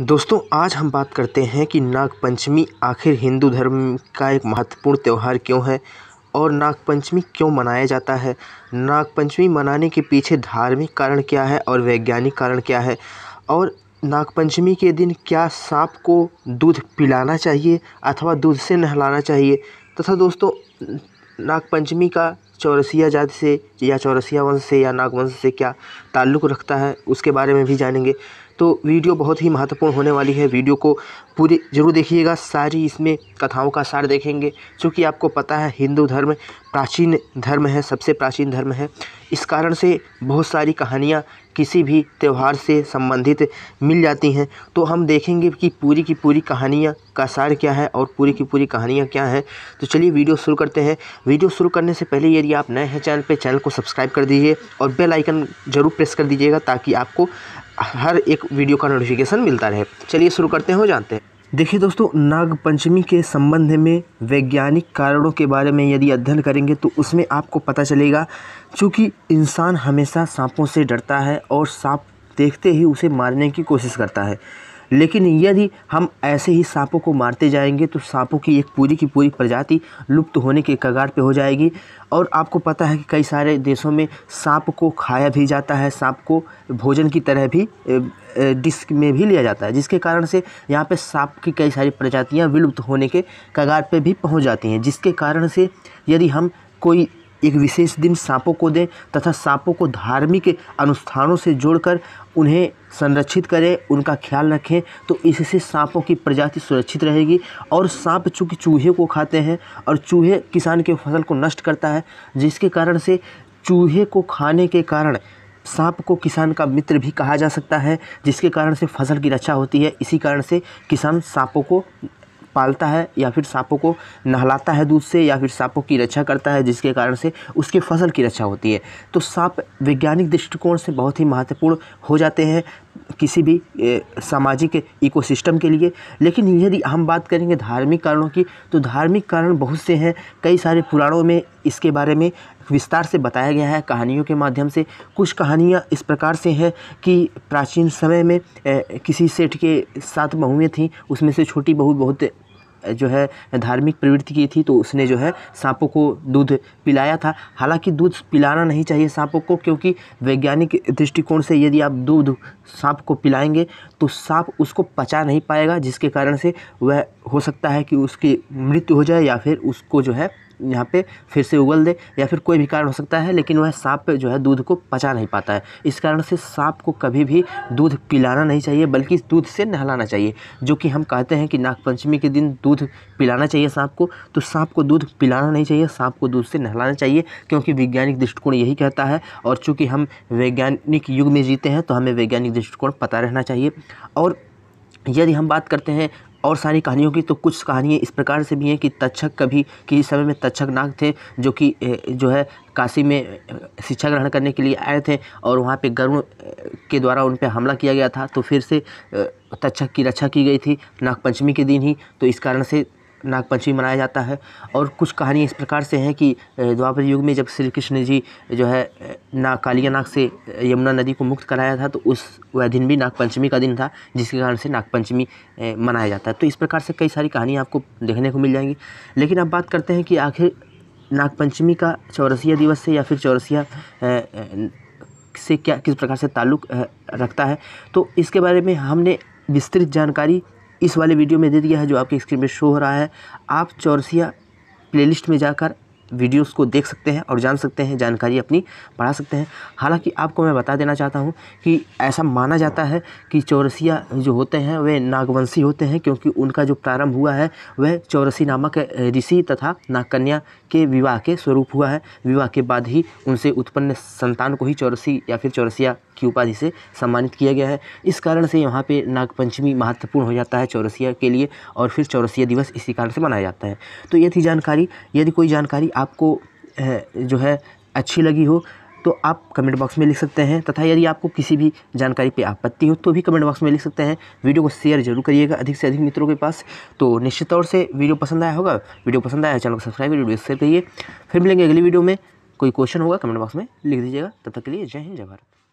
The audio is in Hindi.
दोस्तों आज हम बात करते हैं कि नागपंचमी आखिर हिंदू धर्म का एक महत्वपूर्ण त्यौहार क्यों है और नागपंचमी क्यों मनाया जाता है नागपंचमी मनाने के पीछे धार्मिक कारण क्या है और वैज्ञानिक कारण क्या है और नागपंचमी के दिन क्या सांप को दूध पिलाना चाहिए अथवा दूध से नहलाना चाहिए तथा दोस्तों नागपंचमी का चौरसिया जाति से या चौरसिया वंश से या नागवंश से क्या ताल्लुक़ रखता है उसके बारे में भी जानेंगे तो वीडियो बहुत ही महत्वपूर्ण होने वाली है वीडियो को पूरी ज़रूर देखिएगा सारी इसमें कथाओं का सार देखेंगे चूँकि आपको पता है हिंदू धर्म प्राचीन धर्म है सबसे प्राचीन धर्म है इस कारण से बहुत सारी कहानियाँ किसी भी त्यौहार से संबंधित मिल जाती हैं तो हम देखेंगे कि पूरी की पूरी कहानियाँ का सार क्या है और पूरी की पूरी कहानियाँ क्या हैं तो चलिए वीडियो शुरू करते हैं वीडियो शुरू करने से पहले यदि आप नए हैं चैनल पर चैनल को सब्सक्राइब कर दीजिए और बेलाइकन जरूर प्रेस कर दीजिएगा ताकि आपको हर एक वीडियो का नोटिफिकेशन मिलता रहे चलिए शुरू करते हैं हो जानते हैं देखिए दोस्तों नाग पंचमी के संबंध में वैज्ञानिक कारणों के बारे में यदि अध्ययन करेंगे तो उसमें आपको पता चलेगा क्योंकि इंसान हमेशा सांपों से डरता है और सांप देखते ही उसे मारने की कोशिश करता है लेकिन यदि हम ऐसे ही सांपों को मारते जाएंगे तो सांपों की एक पूरी की पूरी प्रजाति लुप्त होने के कगार पे हो जाएगी और आपको पता है कि कई सारे देशों में सांप को खाया भी जाता है सांप को भोजन की तरह भी डिस्क में भी लिया जाता है जिसके कारण से यहाँ पे सांप की कई सारी प्रजातियाँ विलुप्त होने के कगार पे भी पहुँच जाती हैं जिसके कारण से यदि हम कोई एक विशेष दिन सांपों को दें तथा सांपों को धार्मिक अनुष्ठानों से जोड़कर उन्हें संरक्षित करें उनका ख्याल रखें तो इससे सांपों की प्रजाति सुरक्षित रहेगी और सांप चूँकि चूहे को खाते हैं और चूहे किसान के फसल को नष्ट करता है जिसके कारण से चूहे को खाने के कारण सांप को किसान का मित्र भी कहा जा सकता है जिसके कारण से फसल की रक्षा होती है इसी कारण से किसान सांपों को पालता है या फिर सांपों को नहलाता है दूध से या फिर सांपों की रक्षा करता है जिसके कारण से उसकी फसल की रक्षा होती है तो सांप वैज्ञानिक दृष्टिकोण से बहुत ही महत्वपूर्ण हो जाते हैं किसी भी सामाजिक इकोसिस्टम के लिए लेकिन यदि हम बात करेंगे धार्मिक कारणों की तो धार्मिक कारण बहुत से हैं कई सारे पुराणों में इसके बारे में विस्तार से बताया गया है कहानियों के माध्यम से कुछ कहानियाँ इस प्रकार से हैं कि प्राचीन समय में किसी सेठ के साथ बहुएँ थीं उसमें से छोटी बहू बहुत जो है धार्मिक प्रवृत्ति की थी तो उसने जो है सांपों को दूध पिलाया था हालांकि दूध पिलाना नहीं चाहिए सांपों को क्योंकि वैज्ञानिक दृष्टिकोण से यदि आप दूध सांप को पिलाएंगे तो सांप उसको पचा नहीं पाएगा जिसके कारण से वह हो सकता है कि उसकी मृत्यु हो जाए या फिर उसको जो है यहाँ पे फिर से उगल दे या फिर कोई भी कारण हो सकता है लेकिन वह सांप जो है दूध को पचा नहीं पाता है इस कारण से सांप को कभी भी दूध पिलाना नहीं चाहिए बल्कि दूध से नहलाना चाहिए जो कि हम कहते हैं कि नागपंचमी के दिन दूध पिलाना चाहिए सांप को तो सांप को दूध पिलाना नहीं चाहिए सांप को दूध से नहलाना चाहिए क्योंकि वैज्ञानिक दृष्टिकोण यही कहता है और चूँकि हम वैज्ञानिक युग में जीते हैं तो हमें वैज्ञानिक दृष्टिकोण पता रहना चाहिए और यदि हम बात करते हैं और सारी कहानियों की तो कुछ कहानियाँ इस प्रकार से भी हैं कि तक्षक कभी किसी समय में तक्षक नाग थे जो कि जो है काशी में शिक्षा ग्रहण करने के लिए आए थे और वहाँ पे गरुण के द्वारा उन पर हमला किया गया था तो फिर से तक्षक की रक्षा की गई थी नागपंचमी के दिन ही तो इस कारण से नागपंचमी मनाया जाता है और कुछ कहानियाँ इस प्रकार से हैं कि द्वापर युग में जब श्री कृष्ण जी जो है ना कालिया नाग से यमुना नदी को मुक्त कराया था तो उस वह दिन भी नागपंचमी का दिन था जिसके कारण से नागपंचमी मनाया जाता है तो इस प्रकार से कई सारी कहानियाँ आपको देखने को मिल जाएंगी लेकिन अब बात करते हैं कि आखिर नागपंचमी का चौरसिया दिवस से या फिर चौरसिया से क्या किस प्रकार से ताल्लुक़ रखता है तो इसके बारे में हमने विस्तृत जानकारी इस वाले वीडियो में दे दिया है जो आपके स्क्रीन पर शो हो रहा है आप चौरसिया प्लेलिस्ट में जाकर वीडियोस को देख सकते हैं और जान सकते हैं जानकारी अपनी बढ़ा सकते हैं हालांकि आपको मैं बता देना चाहता हूं कि ऐसा माना जाता है कि चौरसिया जो होते हैं वे नागवंशी होते हैं क्योंकि उनका जो प्रारंभ हुआ है वह चौरसी नामक ऋषि तथा नागकन्या के विवाह के स्वरूप हुआ है विवाह के बाद ही उनसे उत्पन्न संतान को ही चौरसी या फिर चौरसिया की उपाधि से सम्मानित किया गया है इस कारण से यहाँ पे नागपंचमी महत्वपूर्ण हो जाता है चौरसिया के लिए और फिर चौरसिया दिवस इसी कारण से मनाया जाता है तो ये थी जानकारी यदि कोई जानकारी आपको जो है अच्छी लगी हो तो आप कमेंट बॉक्स में लिख सकते हैं तथा यदि आपको किसी भी जानकारी पे आपत्ति हो तो भी कमेंट बॉक्स में लिख सकते हैं वीडियो को शेयर जरूर करिएगा अधिक से अधिक मित्रों के पास तो निश्चित तौर से वीडियो पसंद आया होगा वीडियो पसंद आया चैनल को सब्सक्राइब वीडियो शेयर करिए फिर मिलेंगे अगली वीडियो में कोई क्वेश्चन होगा कमेंट बॉक्स में लिख दीजिएगा तब तक के लिए जय हिंद जय भारत